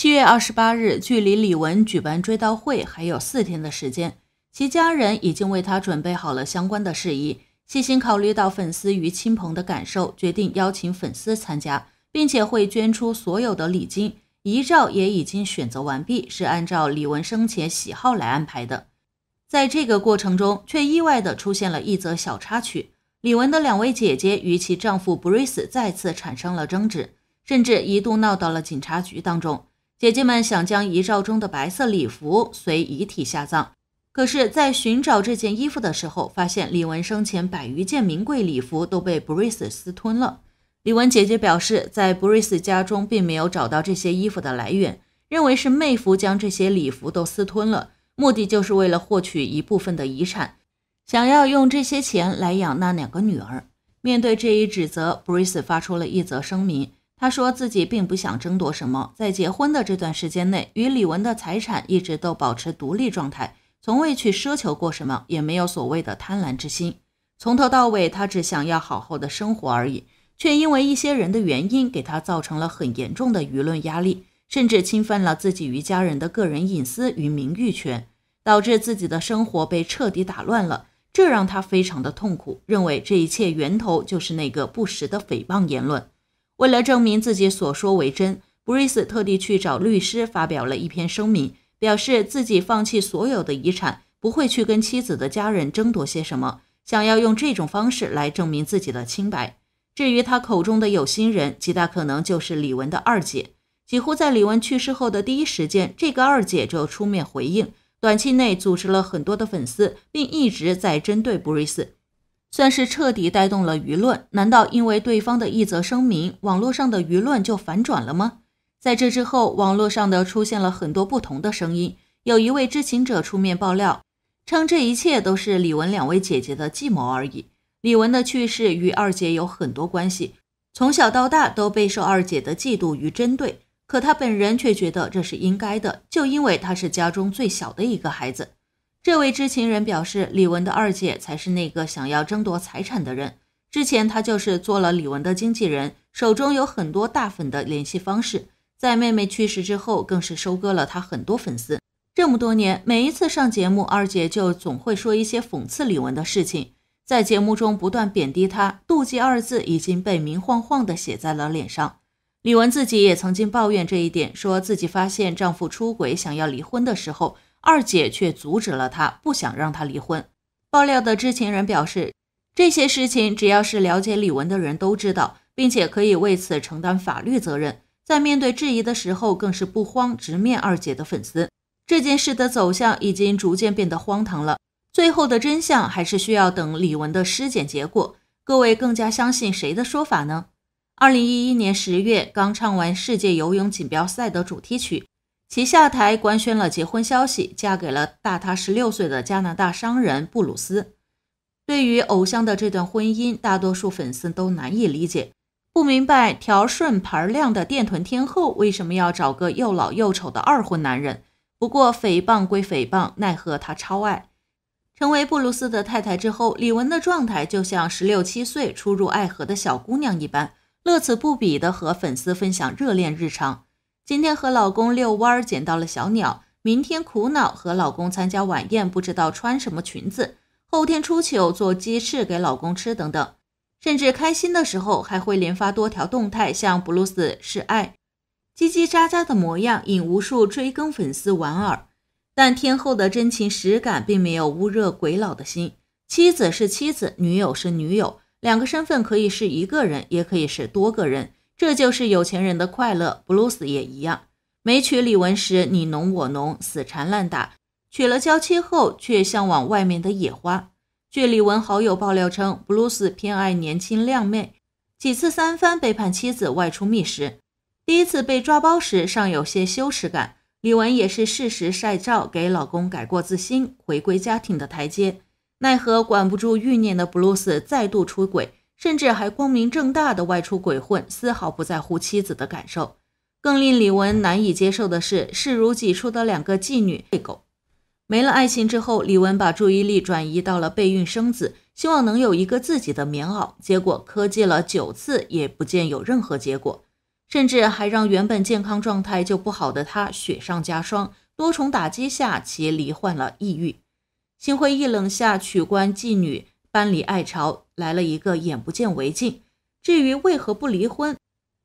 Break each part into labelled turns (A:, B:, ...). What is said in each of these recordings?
A: 七月二十八日，距离李文举办追悼会还有四天的时间，其家人已经为他准备好了相关的事宜，细心考虑到粉丝与亲朋的感受，决定邀请粉丝参加，并且会捐出所有的礼金。遗照也已经选择完毕，是按照李文生前喜好来安排的。在这个过程中，却意外地出现了一则小插曲：李文的两位姐姐与其丈夫布瑞斯再次产生了争执，甚至一度闹到了警察局当中。姐姐们想将遗照中的白色礼服随遗体下葬，可是，在寻找这件衣服的时候，发现李文生前百余件名贵礼服都被布瑞斯私吞了。李文姐姐表示，在布瑞斯家中并没有找到这些衣服的来源，认为是妹夫将这些礼服都私吞了，目的就是为了获取一部分的遗产，想要用这些钱来养那两个女儿。面对这一指责，布瑞斯发出了一则声明。他说自己并不想争夺什么，在结婚的这段时间内，与李文的财产一直都保持独立状态，从未去奢求过什么，也没有所谓的贪婪之心。从头到尾，他只想要好好的生活而已，却因为一些人的原因，给他造成了很严重的舆论压力，甚至侵犯了自己与家人的个人隐私与名誉权，导致自己的生活被彻底打乱了，这让他非常的痛苦，认为这一切源头就是那个不实的诽谤言论。为了证明自己所说为真，布瑞斯特地去找律师发表了一篇声明，表示自己放弃所有的遗产，不会去跟妻子的家人争夺些什么，想要用这种方式来证明自己的清白。至于他口中的有心人，极大可能就是李文的二姐。几乎在李文去世后的第一时间，这个二姐就出面回应，短期内组织了很多的粉丝，并一直在针对布瑞斯。算是彻底带动了舆论。难道因为对方的一则声明，网络上的舆论就反转了吗？在这之后，网络上的出现了很多不同的声音。有一位知情者出面爆料，称这一切都是李文两位姐姐的计谋而已。李文的去世与二姐有很多关系，从小到大都备受二姐的嫉妒与针对。可她本人却觉得这是应该的，就因为她是家中最小的一个孩子。这位知情人表示，李玟的二姐才是那个想要争夺财产的人。之前她就是做了李玟的经纪人，手中有很多大粉的联系方式。在妹妹去世之后，更是收割了她很多粉丝。这么多年，每一次上节目，二姐就总会说一些讽刺李玟的事情，在节目中不断贬低她，妒忌二字已经被明晃晃的写在了脸上。李玟自己也曾经抱怨这一点，说自己发现丈夫出轨，想要离婚的时候。二姐却阻止了他，不想让他离婚。爆料的知情人表示，这些事情只要是了解李玟的人都知道，并且可以为此承担法律责任。在面对质疑的时候，更是不慌，直面二姐的粉丝。这件事的走向已经逐渐变得荒唐了，最后的真相还是需要等李玟的尸检结果。各位更加相信谁的说法呢？二零一一年十月，刚唱完世界游泳锦标赛的主题曲。其下台官宣了结婚消息，嫁给了大她十六岁的加拿大商人布鲁斯。对于偶像的这段婚姻，大多数粉丝都难以理解，不明白条顺盘亮的电臀天后为什么要找个又老又丑的二婚男人。不过诽谤归诽谤，奈何他超爱。成为布鲁斯的太太之后，李玟的状态就像十六七岁初入爱河的小姑娘一般，乐此不彼地和粉丝分享热恋日常。今天和老公遛弯儿捡到了小鸟，明天苦恼和老公参加晚宴不知道穿什么裙子，后天出糗做鸡翅给老公吃等等，甚至开心的时候还会连发多条动态向布鲁斯示爱，叽叽喳喳的模样引无数追更粉丝莞尔，但天后的真情实感并没有捂热鬼佬的心。妻子是妻子，女友是女友，两个身份可以是一个人，也可以是多个人。这就是有钱人的快乐，布鲁斯也一样。没娶李文时，你侬我侬，死缠烂打；娶了娇妻后，却向往外面的野花。据李文好友爆料称，布鲁斯偏爱年轻靓妹，几次三番背叛妻子外出觅食。第一次被抓包时，尚有些羞耻感。李文也是适时晒照，给老公改过自新、回归家庭的台阶。奈何管不住欲念的布鲁斯，再度出轨。甚至还光明正大的外出鬼混，丝毫不在乎妻子的感受。更令李文难以接受的是，视如己出的两个妓女被狗没了爱情之后，李文把注意力转移到了备孕生子，希望能有一个自己的棉袄。结果科技了九次也不见有任何结果，甚至还让原本健康状态就不好的他雪上加霜。多重打击下，其罹患了抑郁，心灰意冷下取关妓女。搬离爱巢来了一个眼不见为净。至于为何不离婚，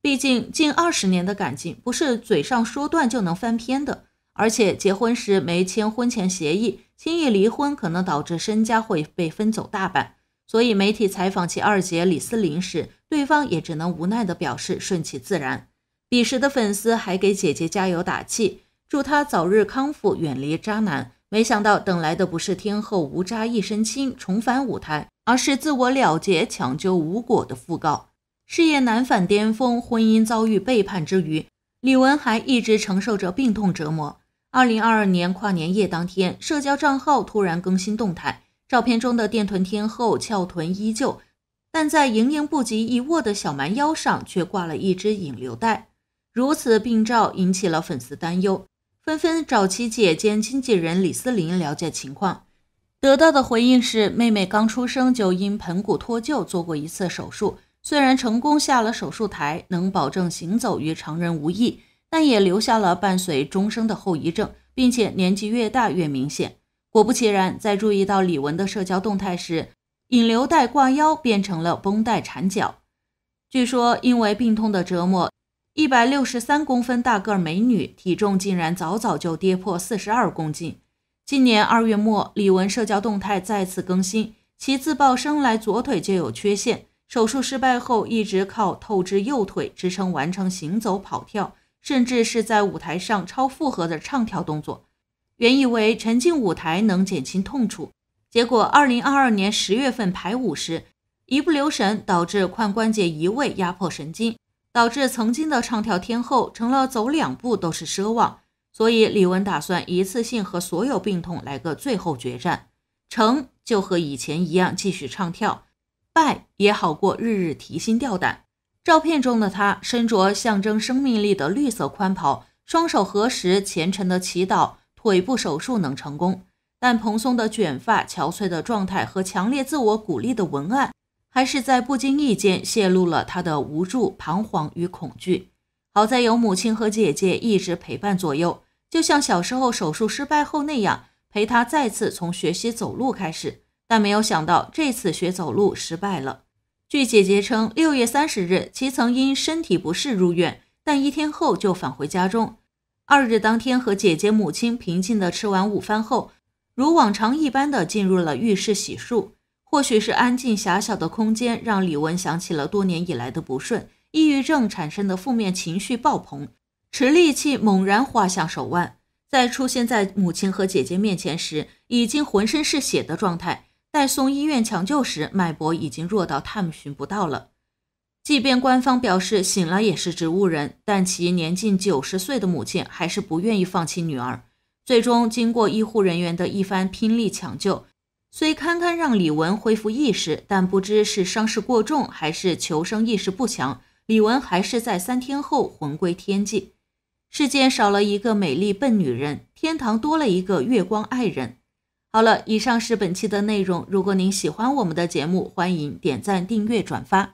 A: 毕竟近二十年的感情不是嘴上说断就能翻篇的，而且结婚时没签婚前协议，轻易离婚可能导致身家会被分走大半。所以媒体采访其二姐李思琳时，对方也只能无奈的表示顺其自然。彼时的粉丝还给姐姐加油打气，祝她早日康复，远离渣男。没想到等来的不是天后无渣一身轻重返舞台，而是自我了结、抢救无果的讣告。事业难返巅峰，婚姻遭遇背叛之余，李玟还一直承受着病痛折磨。二零二二年跨年夜当天，社交账号突然更新动态，照片中的电臀天后翘臀依旧，但在盈盈不及一握的小蛮腰上却挂了一只引流带。如此病照引起了粉丝担忧。纷纷找其姐兼经纪人李思琳了解情况，得到的回应是，妹妹刚出生就因盆骨脱臼做过一次手术，虽然成功下了手术台，能保证行走与常人无异，但也留下了伴随终生的后遗症，并且年纪越大越明显。果不其然，在注意到李玟的社交动态时，引流带挂腰变成了绷带缠脚，据说因为病痛的折磨。一百六十三公分大个儿美女，体重竟然早早就跌破四十二公斤。今年二月末，李玟社交动态再次更新，其自曝生来左腿就有缺陷，手术失败后一直靠透支右腿支撑完成行走、跑跳，甚至是在舞台上超负荷的唱跳动作。原以为沉浸舞台能减轻痛楚，结果二零二二年十月份排舞时，一不留神导致髋关节移位压迫神经。导致曾经的唱跳天后成了走两步都是奢望，所以李玟打算一次性和所有病痛来个最后决战，成就和以前一样继续唱跳，败也好过日日提心吊胆。照片中的她身着象征生命力的绿色宽袍，双手合十虔诚的祈祷腿部手术能成功，但蓬松的卷发、憔悴的状态和强烈自我鼓励的文案。还是在不经意间泄露了他的无助、彷徨与恐惧。好在有母亲和姐姐一直陪伴左右，就像小时候手术失败后那样，陪他再次从学习走路开始。但没有想到这次学走路失败了。据姐姐称，六月三十日，其曾因身体不适入院，但一天后就返回家中。二日当天，和姐姐、母亲平静地吃完午饭后，如往常一般的进入了浴室洗漱。或许是安静狭小的空间让李文想起了多年以来的不顺，抑郁症产生的负面情绪爆棚，持利器猛然划向手腕，在出现在母亲和姐姐面前时，已经浑身是血的状态。待送医院抢救时，脉搏已经弱到探寻不到了。即便官方表示醒了也是植物人，但其年近九十岁的母亲还是不愿意放弃女儿。最终，经过医护人员的一番拼力抢救。虽堪堪让李文恢复意识，但不知是伤势过重，还是求生意识不强，李文还是在三天后魂归天际。世间少了一个美丽笨女人，天堂多了一个月光爱人。好了，以上是本期的内容。如果您喜欢我们的节目，欢迎点赞、订阅、转发。